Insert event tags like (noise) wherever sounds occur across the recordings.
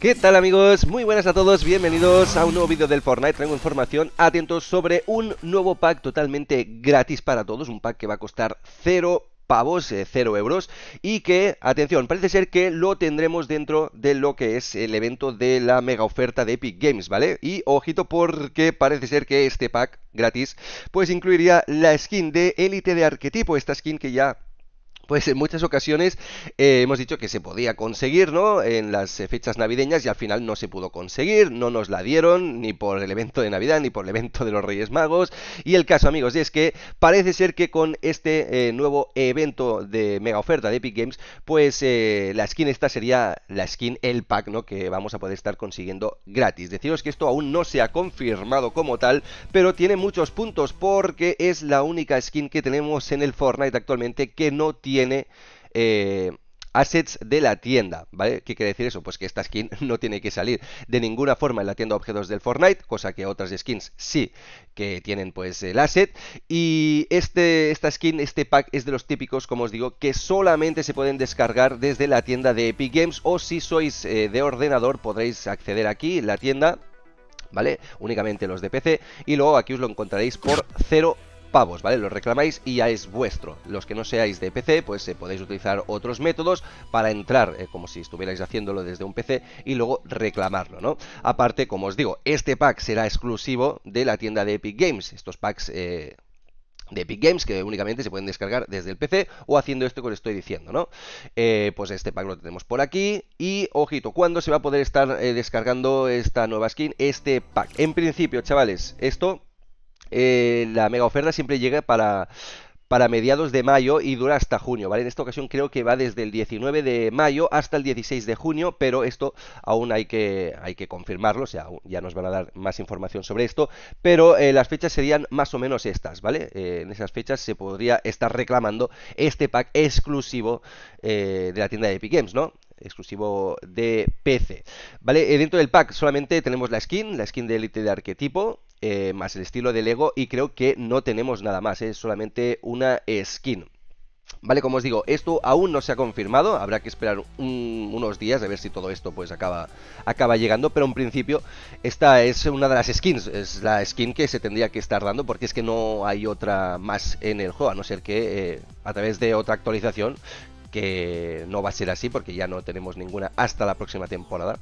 ¿Qué tal amigos? Muy buenas a todos, bienvenidos a un nuevo vídeo del Fortnite Traigo información, atentos, sobre un nuevo pack totalmente gratis para todos Un pack que va a costar 0 pavos, 0 eh, euros, y que, atención, parece ser que lo tendremos dentro de lo que es el evento de la mega oferta de Epic Games, ¿vale? Y ojito porque parece ser que este pack gratis, pues incluiría la skin de élite de arquetipo, esta skin que ya pues en muchas ocasiones eh, hemos dicho que se podía conseguir, ¿no? En las eh, fechas navideñas y al final no se pudo conseguir, no nos la dieron ni por el evento de Navidad ni por el evento de los Reyes Magos. Y el caso, amigos, es que parece ser que con este eh, nuevo evento de mega oferta de Epic Games, pues la skin esta sería la skin el pack, ¿no? Que vamos a poder estar consiguiendo gratis. Deciros que esto aún no se ha confirmado como tal, pero tiene muchos puntos porque es la única skin que tenemos en el Fortnite actualmente que no tiene tiene eh, assets de la tienda, ¿vale? ¿Qué quiere decir eso? Pues que esta skin (laughs) no tiene que salir de ninguna forma en la tienda de objetos del Fortnite, cosa que otras skins sí que tienen pues el asset. Y este, esta skin, este pack es de los típicos, como os digo, que solamente se pueden descargar desde la tienda de Epic Games o si sois eh, de ordenador podréis acceder aquí, la tienda, ¿vale? Únicamente los de PC y luego aquí os lo encontraréis por 0 pavos, ¿vale? Lo reclamáis y ya es vuestro. Los que no seáis de PC, pues se eh, podéis utilizar otros métodos para entrar, eh, como si estuvierais haciéndolo desde un PC, y luego reclamarlo, ¿no? Aparte, como os digo, este pack será exclusivo de la tienda de Epic Games. Estos packs... Eh, de Epic Games que únicamente se pueden descargar desde el PC o haciendo esto que os estoy diciendo, ¿no? pues este pack lo tenemos por aquí y ojito, ¿cuándo se va a poder estar descargando esta nueva skin? Este pack. En principio, chavales, esto eh, la mega oferta siempre llega para, para mediados de mayo y dura hasta junio, ¿vale? En esta ocasión creo que va desde el 19 de mayo hasta el 16 de junio, pero esto aún hay que, hay que confirmarlo, o sea, ya nos van a dar más información sobre esto, pero eh, las fechas serían más o menos estas, ¿vale? Eh, en esas fechas se podría estar reclamando este pack exclusivo de la tienda de Epic Games, ¿no? exclusivo de PC. ¿Vale? Dentro del pack solamente tenemos la skin, la skin de élite de arquetipo, eh, más el estilo de Lego y creo que no tenemos nada más, es solamente una skin. Vale, como os digo, esto aún no se ha confirmado, habrá que esperar unos días a ver si todo esto pues acaba, acaba llegando, pero en principio esta es una de las skins, es la skin que se tendría que estar dando porque es que no hay otra más en el juego, a no ser que eh, a través de otra actualización, que no va a ser así porque ya no tenemos ninguna hasta la próxima temporada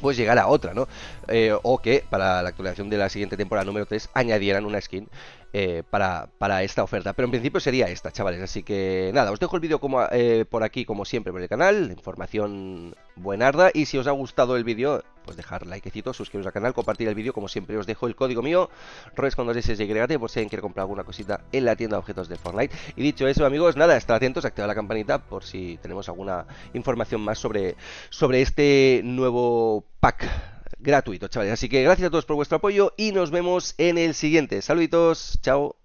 pues llegar a otra, ¿no? Eh, o que para la actualización de la siguiente temporada número 3 añadieran una skin eh, para, para, esta oferta. Pero en principio sería esta, chavales. Así que nada, os dejo el vídeo como, eh, por aquí, como siempre, por el canal. Información buenarda. Y si os ha gustado el vídeo, pues dejar likecito, suscribiros al canal, compartir el vídeo. Como siempre, os dejo el código mío, ROES 2 por si alguien quiere comprar alguna cosita en la tienda de objetos de Fortnite. Y dicho eso, amigos, nada, estar atentos, activar la campanita por si tenemos alguna información más sobre, sobre este nuevo pack gratuito, chavales. Así que gracias a todos por vuestro apoyo y nos vemos en el siguiente. Saluditos, chao.